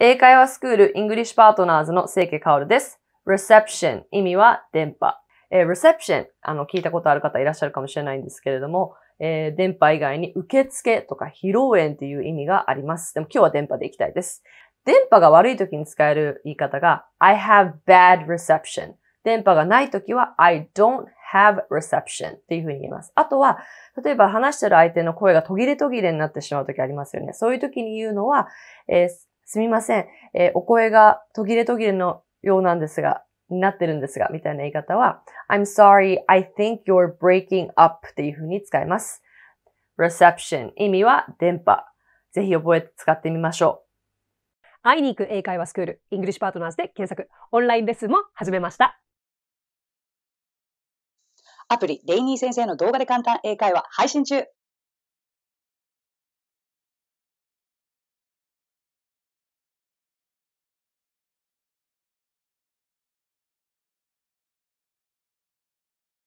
英会話スクールイングリッシュパートナーズの清家薫です。reception 意味は電波。えー、reception あの聞いたことある方いらっしゃるかもしれないんですけれども、えー、電波以外に受付とか披露宴っていう意味があります。でも今日は電波でいきたいです。電波が悪い時に使える言い方が I have bad reception 電波がない時は I don't have reception っていうふうに言います。あとは、例えば話してる相手の声が途切れ途切れになってしまう時ありますよね。そういう時に言うのは、えー、すみません、えー、お声が途切れ途切れのようなんですが、になってるんですが、みたいな言い方は、I'm sorry, I think you're breaking up っていうふうに使います。reception 意味は電波。ぜひ覚えて使ってみましょう。会いに行く英会話スクール、イングリッシュパートナーズで検索。オンラインレッスンも始めました。アプリ、レイニー先生の動画で簡単英会話配信中。